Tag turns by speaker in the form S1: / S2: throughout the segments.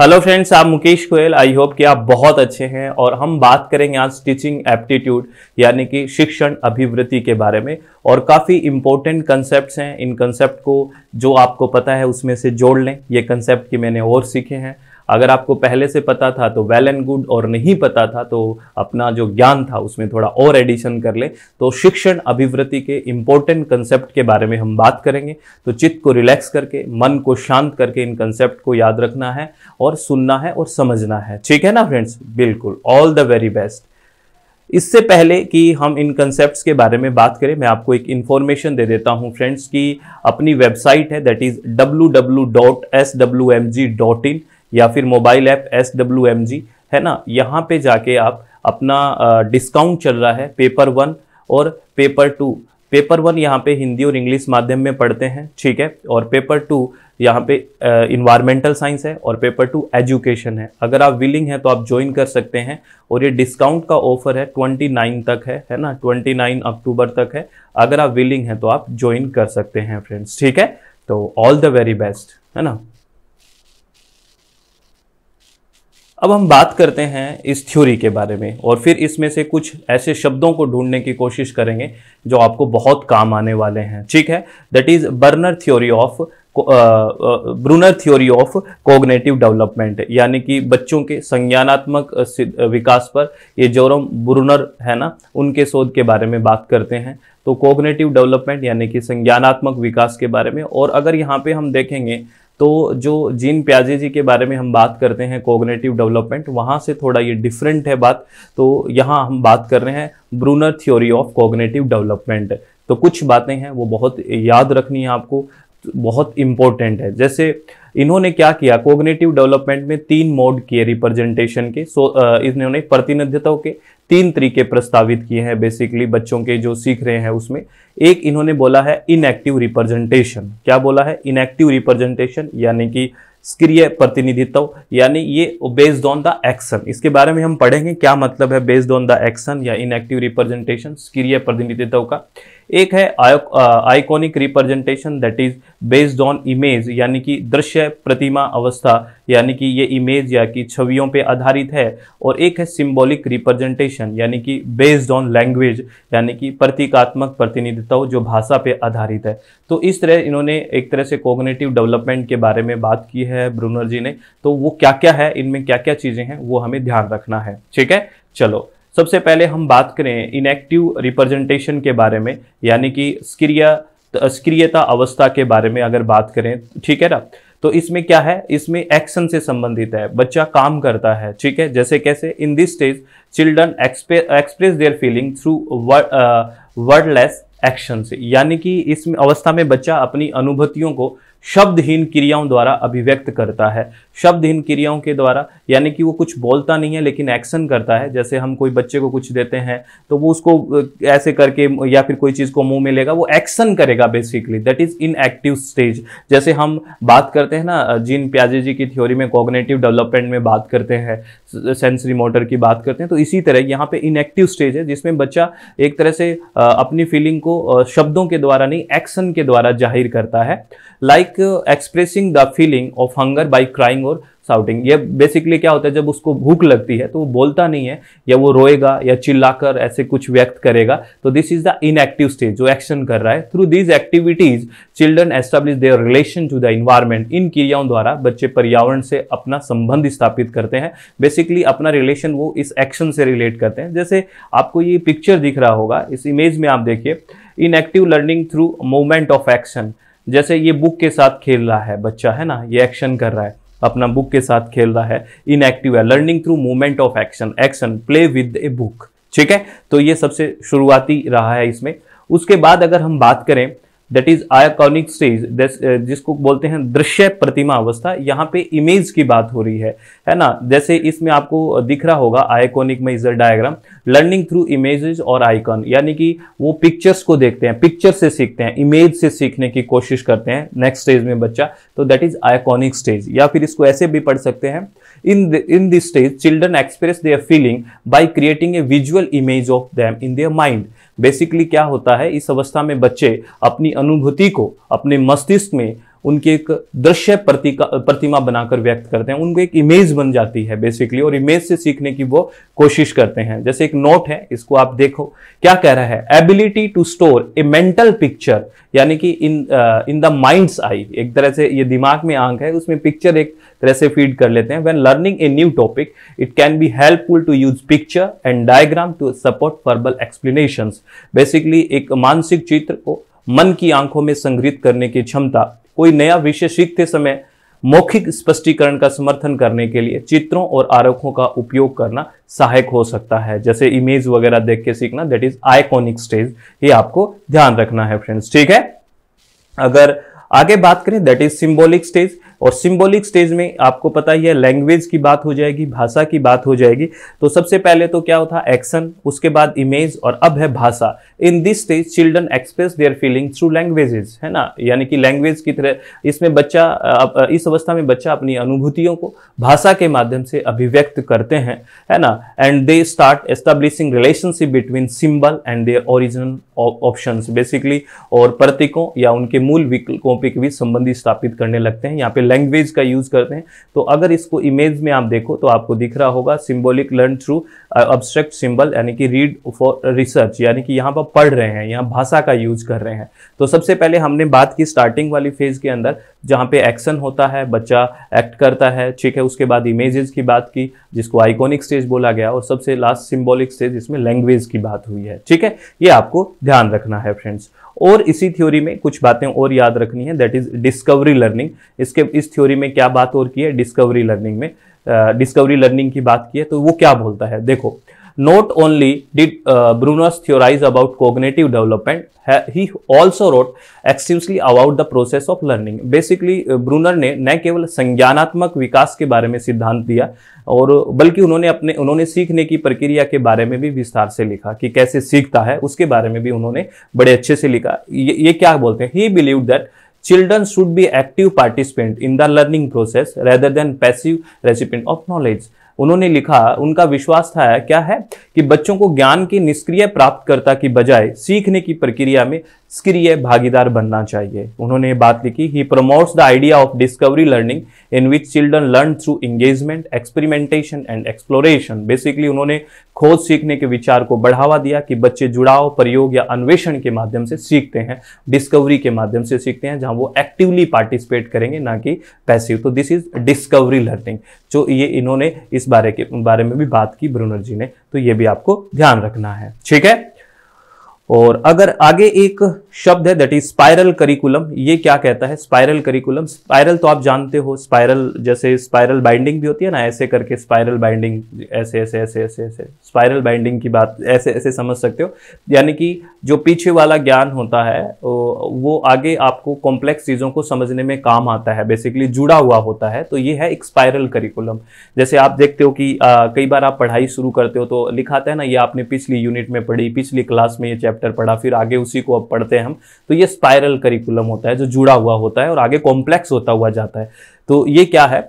S1: Hello friends आप Mukesh Goyal I hope कि आप बहुत अच्छे हैं और हम बात करेंगे आज टीचिंग एप्टीट्यूड यानी कि शिक्षण अभिवृत्ति के बारे में और काफ़ी इम्पोर्टेंट कंसेप्ट हैं इन कंसेप्ट को जो आपको पता है उसमें से जोड़ लें ये कंसेप्ट कि मैंने और सीखे हैं अगर आपको पहले से पता था तो वेल एंड गुड और नहीं पता था तो अपना जो ज्ञान था उसमें थोड़ा और एडिशन कर ले तो शिक्षण अभिवृत्ति के इम्पोर्टेंट कंसेप्ट के बारे में हम बात करेंगे तो चित्त को रिलैक्स करके मन को शांत करके इन कंसेप्ट को याद रखना है और सुनना है और समझना है ठीक है ना फ्रेंड्स बिल्कुल ऑल द वेरी बेस्ट इससे पहले कि हम इन कंसेप्ट के बारे में बात करें मैं आपको एक इन्फॉर्मेशन दे देता हूं फ्रेंड्स की अपनी वेबसाइट है that is W W dot S W M G dot in या फिर mobile app S W M G है ना यहाँ पे जाके आप अपना डिस्काउंट चल रहा है पेपर वन और पेपर टू पेपर वन यहाँ पे हिंदी और इंग्लिश माध्यम में पढ़ते हैं ठीक है और पेपर टू यहाँ पे इन्वायरमेंटल साइंस है और पेपर टू एजुकेशन है अगर आप विलिंग हैं तो आप ज्वाइन कर सकते हैं और ये डिस्काउंट का ऑफर है ट्वेंटी नाइन तक है है ना ट्वेंटी नाइन अक्टूबर तक है अगर आप विलिंग हैं तो आप ज्वाइन कर सकते हैं फ्रेंड्स ठीक है तो ऑल द वेरी बेस्ट है ना अब हम बात करते हैं इस थ्योरी के बारे में और फिर इसमें से कुछ ऐसे शब्दों को ढूंढने की कोशिश करेंगे जो आपको बहुत काम आने वाले हैं ठीक है that is Bruner theory of Bruner theory of cognitive development यानी कि बच्चों के संज्ञानात्मक विकास पर ये जोरम ब्रूनर है ना उनके शोध के बारे में बात करते हैं तो कोग्नेटिव डेवलपमेंट यानी कि संज्ञानात्मक विकास के बारे में और अगर यहाँ पे हम देखेंगे तो जो जीन प्याजे जी के बारे में हम बात करते हैं कोग्नेटिव डेवलपमेंट वहाँ से थोड़ा ये डिफरेंट है बात तो यहाँ हम बात कर रहे हैं Bruner theory of cognitive development तो कुछ बातें हैं वो बहुत याद रखनी है आपको तो बहुत इंपॉर्टेंट है जैसे इन्होंने क्या किया कोग्नेटिव डेवलपमेंट में तीन मोड किए रिप्रेजेंटेशन के सो इन्होंने प्रतिनिधित्व के तीन तरीके प्रस्तावित किए हैं बेसिकली बच्चों के जो सीख रहे हैं उसमें एक इन्होंने बोला है इनएक्टिव रिप्रेजेंटेशन क्या बोला है इनएक्टिव रिप्रेजेंटेशन यानी कि सक्रिय प्रतिनिधित्व यानी ये बेस्ड ऑन द एक्शन इसके बारे में हम पढ़ेंगे क्या मतलब है बेस्ड ऑन द एक्शन या इनएक्टिव रिप्रेजेंटेशन सक्रिय प्रतिनिधित्व का एक है iconic representation that is based on image यानी कि दृश्य प्रतिमा अवस्था यानी कि ये इमेज या कि छवियों पे आधारित है और एक है सिंबॉलिक रिप्रेजेंटेशन यानी कि बेस्ड ऑन लैंग्वेज यानी कि प्रतीकात्मक प्रतिनिधित्व जो भाषा पे आधारित है तो इस तरह इन्होंने एक तरह से कोग्नेटिव डेवलपमेंट के बारे में बात की है ब्रूनर जी ने तो वो क्या क्या है इनमें क्या क्या चीज़ें हैं वो हमें ध्यान रखना है ठीक है चलो सबसे पहले हम बात करें इनएक्टिव रिप्रेजेंटेशन के बारे में यानी कि स्क्रियता अवस्था के बारे में अगर बात करें ठीक है ना तो इसमें क्या है इसमें एक्शन से संबंधित है बच्चा काम करता है ठीक है जैसे कैसे in this stage children express their feeling through wordless action से यानी कि इस अवस्था में बच्चा अपनी अनुभूतियों को शब्दहीन क्रियाओं द्वारा अभिव्यक्त करता है शब्दहीन क्रियाओं के द्वारा यानी कि वो कुछ बोलता नहीं है लेकिन एक्शन करता है जैसे हम कोई बच्चे को कुछ देते हैं तो वो उसको ऐसे करके या फिर कोई चीज़ को मुंह में लेगा वो एक्शन करेगा basically that is enactive stage जैसे हम बात करते हैं ना जिन प्याजे जी की थ्योरी में कॉग्नेटिव डेवलपमेंट में बात करते हैं सेंसरी मोटर की बात करते हैं तो इसी तरह यहाँ पे इनएक्टिव स्टेज है जिसमें बच्चा एक तरह से अपनी फीलिंग को शब्दों के द्वारा नहीं एक्शन के द्वारा जाहिर करता है like expressing the feeling of hunger by crying और साउटिंग ये बेसिकली क्या होता है जब उसको भूख लगती है तो वो बोलता नहीं है या वो रोएगा या चिल्लाकर ऐसे कुछ व्यक्त करेगा तो this is the enactive stage जो एक्शन कर रहा है through these activities children establish their relation to the environment इन क्रियाओं द्वारा बच्चे पर्यावरण से अपना संबंध स्थापित करते हैं बेसिकली अपना रिलेशन वो इस एक्शन से रिलेट करते हैं जैसे आपको ये पिक्चर दिख रहा होगा इस इमेज में आप देखिए enactive learning through movement of action जैसे ये बुक के साथ खेल रहा है बच्चा है ना ये एक्शन कर रहा है अपना बुक के साथ खेल रहा है इनएक्टिव है learning through movement of action action play with a book ठीक है तो ये सबसे शुरुआती रहा है इसमें उसके बाद अगर हम बात करें दैट इज आयाकॉनिक स्टेज जिसको बोलते हैं दृश्य प्रतिमा अवस्था यहाँ पे इमेज की बात हो रही है है ना जैसे इसमें आपको दिख रहा होगा आयकोनिक में इजर डायग्राम लर्निंग थ्रू इमेजेस और आइकॉन यानी कि वो पिक्चर्स को देखते हैं पिक्चर से सीखते हैं इमेज से सीखने की कोशिश करते हैं नेक्स्ट स्टेज में बच्चा तो दैट इज आयकॉनिक स्टेज या फिर इसको ऐसे भी पढ़ सकते हैं In, the, in this stage, children express their feeling by creating a visual image of them in their mind. basically क्या होता है इस अवस्था में बच्चे अपनी अनुभूति को अपने मस्तिष्क में उनकी एक दृश्य प्रतिमा बनाकर व्यक्त करते हैं उनको एक इमेज बन जाती है बेसिकली और इमेज से सीखने की वो कोशिश करते हैं जैसे एक नोट है इसको आप देखो क्या कह रहा है ability to store a mental picture यानी कि इन इन द माइंड्स आई एक तरह से ये दिमाग में आंख है उसमें पिक्चर एक तरह से फीड कर लेते हैं when learning a new topic it can be helpful to use picture and diagram to support verbal explanation basically एक मानसिक चित्र को मन की आंखों में संग्रहित करने की क्षमता कोई नया विषय सीखते समय मौखिक स्पष्टीकरण का समर्थन करने के लिए चित्रों और आरोखों का उपयोग करना सहायक हो सकता है जैसे इमेज वगैरह देख के सीखना दैट इज आइकॉनिक स्टेज ये आपको ध्यान रखना है फ्रेंड्स ठीक है अगर आगे बात करें दैट इज सिंबॉलिक स्टेज और सिंबॉलिक स्टेज में आपको पता ही है लैंग्वेज की बात हो जाएगी भाषा की बात हो जाएगी तो सबसे पहले तो क्या होता है एक्शन उसके बाद इमेज और अब है भाषा in this stage children express their feeling through languages है ना यानी कि लैंग्वेज की तरह इसमें बच्चा इस अवस्था में बच्चा अपनी अनुभूतियों को भाषा के माध्यम से अभिव्यक्त करते हैं है ना and they start establishing relationship between symbol and their original options basically और प्रतीकों या उनके मूल विकल्पों पर भी संबंधी स्थापित करने लगते हैं यहाँ पे लैंग्वेज का यूज़ करते हैं तो अगर इसको इमेज में आप देखो तो आपको दिख रहा होगा symbolic learn through abstract symbol यानी कि रीड फॉर रिसर्च यानी कि यहाँ पर पढ़ रहे हैं यहाँ भाषा का यूज कर रहे हैं तो सबसे पहले हमने बात की स्टार्टिंग वाली फेज के अंदर जहाँ पे एक्शन होता है बच्चा एक्ट करता है ठीक है उसके बाद इमेजेस की बात की जिसको आइकॉनिक स्टेज बोला गया और सबसे लास्ट सिंबॉलिक स्टेज इसमें लैंग्वेज की बात हुई है ठीक है ये आपको ध्यान रखना है फ्रेंड्स और इसी थ्योरी में कुछ बातें और याद रखनी है दैट इज डिस्कवरी लर्निंग इसके इस थ्योरी में क्या बात और की है डिस्कवरी लर्निंग में डिस्कवरी uh, लर्निंग की बात की है तो वो क्या बोलता है देखो Not only did uh, Brunner's theorize about cognitive development, he also wrote extensively about the process of learning. Basically, uh, Brunner ne na keval संज्ञानात्मक vikas ke bare mein siddhant diya और बल्कि उन्होंने अपने उन्होंने सीखने की प्रक्रिया के बारे में भी विस्तार से लिखा कि कैसे सीखता है उसके बारे में भी उन्होंने बड़े अच्छे से लिखा ये, ये क्या बोलते हैं he believe that children should be active participant in the learning process rather than passive recipient of knowledge उन्होंने लिखा उनका विश्वास था क्या है कि बच्चों को ज्ञान के निष्क्रिय प्राप्तकर्ता की बजाय सीखने की प्रक्रिया में सक्रिय भागीदार बनना चाहिए उन्होंने बात लिखी he promotes the idea of discovery learning in which children learn through engagement experimentation and exploration basically उन्होंने खोज सीखने के विचार को बढ़ावा दिया कि बच्चे जुड़ाव प्रयोग या अन्वेषण के माध्यम से सीखते हैं डिस्कवरी के माध्यम से सीखते हैं जहां वो एक्टिवली पार्टिसिपेट करेंगे ना कि पैसिव तो दिस इज डिस्कवरी लर्निंग जो ये इन्होंने इस बारे के बारे में भी बात की ब्रूनर जी ने तो ये भी आपको ध्यान रखना है ठीक है और अगर आगे एक शब्द है दैट इज स्पायरल करिकुलम ये क्या कहता है स्पायरल करिकुलम स्पायरल तो आप जानते हो स्पायरल जैसे स्पायरल बाइंडिंग भी होती है ना ऐसे करके स्पायरल बाइंडिंग ऐसे ऐसे ऐसे ऐसे ऐसे स्पायरल बाइंडिंग की बात ऐसे ऐसे समझ सकते हो यानी कि जो पीछे वाला ज्ञान होता है वो आगे आपको कॉम्प्लेक्स चीज़ों को समझने में काम आता है बेसिकली जुड़ा हुआ होता है तो ये है एक स्पायरल करिकुलम जैसे आप देखते हो कि आ, कई बार आप पढ़ाई शुरू करते हो तो लिखाता है ना ये आपने पिछली यूनिट में पढ़ी पिछली क्लास में ये चैप्टर पढ़ा फिर आगे उसी को आप पढ़ते हैं हम तो ये स्पायरल करिकुलम होता है जो जुड़ा हुआ होता है और आगे कॉम्प्लेक्स होता हुआ जाता है तो ये क्या है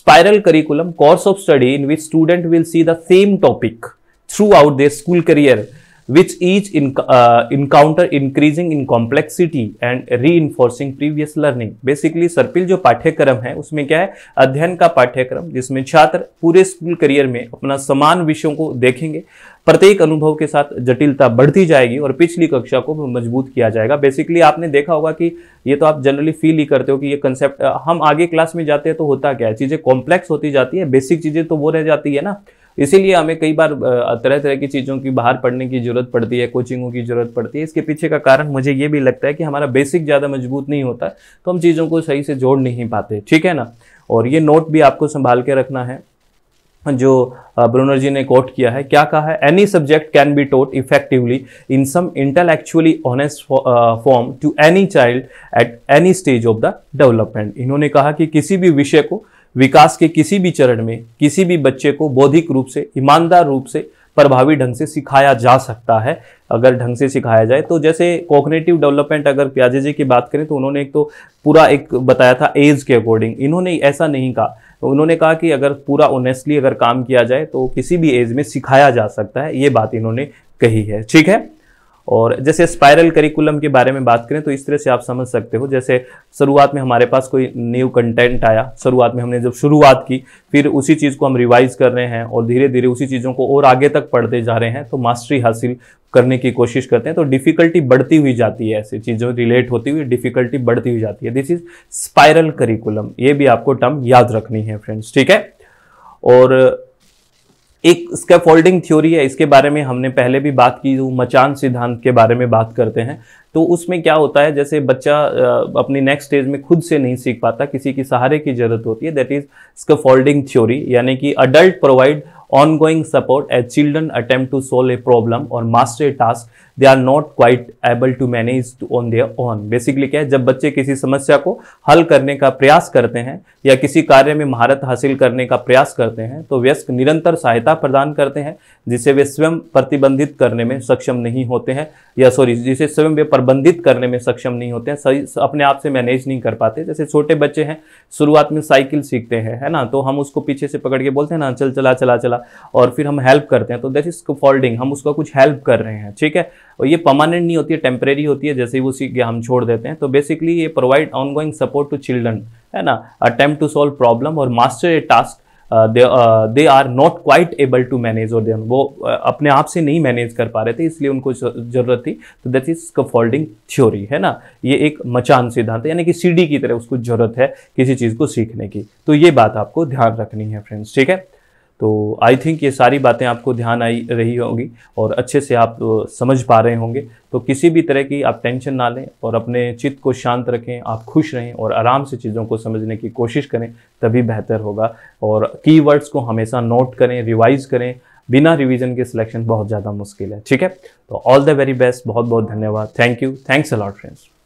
S1: spiral curriculum course of study in which student will see the same topic throughout their school career which each in, uh, encounter increasing in complexity and reinforcing previous learning. Basically सर्पिल जो पाठ्यक्रम है उसमें क्या है अध्ययन का पाठ्यक्रम जिसमें छात्र पूरे स्कूल करियर में अपना समान विषयों को देखेंगे प्रत्येक अनुभव के साथ जटिलता बढ़ती जाएगी और पिछली कक्षा को मजबूत किया जाएगा बेसिकली आपने देखा होगा कि ये तो आप जनरली फील ही करते हो कि ये कंसेप्ट हम आगे क्लास में जाते हैं तो होता क्या है चीज़ें कॉम्प्लेक्स होती जाती है बेसिक चीज़ें तो वो रह जाती है ना इसीलिए हमें कई बार तरह तरह की चीज़ों की बाहर पढ़ने की ज़रूरत पड़ती है कोचिंगों की ज़रूरत पड़ती है इसके पीछे का कारण मुझे ये भी लगता है कि हमारा बेसिक ज़्यादा मजबूत नहीं होता तो हम चीज़ों को सही से जोड़ नहीं पाते ठीक है ना और ये नोट भी आपको संभाल के रखना है जो ब्रूनर जी ने कोट किया है क्या कहा है any subject can be taught effectively in some intellectually honest form to any child at any stage of the development इन्होंने कहा कि किसी भी विषय को विकास के किसी भी चरण में किसी भी बच्चे को बौद्धिक रूप से ईमानदार रूप से प्रभावी ढंग से सिखाया जा सकता है अगर ढंग से सिखाया जाए तो जैसे कॉग्नेटिव डेवलपमेंट अगर प्याजे जी की बात करें तो उन्होंने एक तो पूरा एक बताया था एज के अकॉर्डिंग इन्होंने ऐसा नहीं कहा उन्होंने कहा कि अगर पूरा ऑनेस्टली अगर काम किया जाए तो किसी भी एज में सिखाया जा सकता है ये बात इन्होंने कही है ठीक है और जैसे स्पायरल करिकुलम के बारे में बात करें तो इस तरह से आप समझ सकते हो जैसे शुरुआत में हमारे पास कोई न्यू कंटेंट आया शुरुआत में हमने जब शुरुआत की फिर उसी चीज़ को हम रिवाइज कर रहे हैं और धीरे धीरे उसी चीज़ों को और आगे तक पढ़ते जा रहे हैं तो मास्टरी हासिल करने की कोशिश करते हैं तो डिफ़िकल्टी बढ़ती हुई जाती है ऐसी चीज़ों रिलेट होती हुई डिफ़िकल्टी बढ़ती हुई जाती है दिस इज़ स्पायरल करिकुलम ये भी आपको टर्म याद रखनी है फ्रेंड्स ठीक है और एक स्कैफोल्डिंग थ्योरी है इसके बारे में हमने पहले भी बात की हूँ मचान सिद्धांत के बारे में बात करते हैं तो उसमें क्या होता है जैसे बच्चा अपनी नेक्स्ट स्टेज में खुद से नहीं सीख पाता किसी की सहारे की जरूरत होती है दैट इज स्कैफोल्डिंग थ्योरी यानी कि adult provide ongoing support as children attempt to solve a problem और master task they are not quite able to manage on their own basically क्या है जब बच्चे किसी समस्या को हल करने का प्रयास करते हैं या किसी कार्य में महारत हासिल करने का प्रयास करते हैं तो व्यस्क निरंतर सहायता प्रदान करते हैं जिसे वे स्वयं प्रतिबंधित करने में सक्षम नहीं होते हैं या सॉरी जिसे स्वयं वे प्रबंधित करने में सक्षम नहीं होते हैं सही अपने आप से मैनेज नहीं कर पाते जैसे छोटे बच्चे हैं शुरुआत में साइकिल सीखते हैं है ना तो हम उसको पीछे से पकड़ के बोलते हैं ना चल चला चला चला और फिर हम हेल्प करते हैं तो दैट इज फोल्डिंग हम उसका कुछ हेल्प कर रहे हैं ठीक है और ये परमानेंट नहीं होती है टेम्परेरी होती है जैसे ही वो सीख गया हम छोड़ देते हैं तो बेसिकली ये provide ongoing support to children है ना अटेम्प टू सॉल्व प्रॉब्लम और master a task they are not quite able to manage और देम वो uh, अपने आप से नहीं मैनेज कर पा रहे थे इसलिए उनको जरूरत थी तो दैट इज कफोल्डिंग थ्योरी है ना ये एक मचान सिद्धांत यानी कि डी की तरह उसको जरूरत है किसी चीज़ को सीखने की तो ये बात आपको ध्यान रखनी है फ्रेंड्स ठीक है तो आई थिंक ये सारी बातें आपको ध्यान आई रही होगी और अच्छे से आप समझ पा रहे होंगे तो किसी भी तरह की आप टेंशन ना लें और अपने चित्त को शांत रखें आप खुश रहें और आराम से चीज़ों को समझने की कोशिश करें तभी बेहतर होगा और कीवर्ड्स को हमेशा नोट करें रिवाइज करें बिना रिवीजन के सिलेक्शन बहुत ज़्यादा मुश्किल है ठीक है तो ऑल द वेरी बेस्ट बहुत बहुत धन्यवाद thank you thanks a lot friends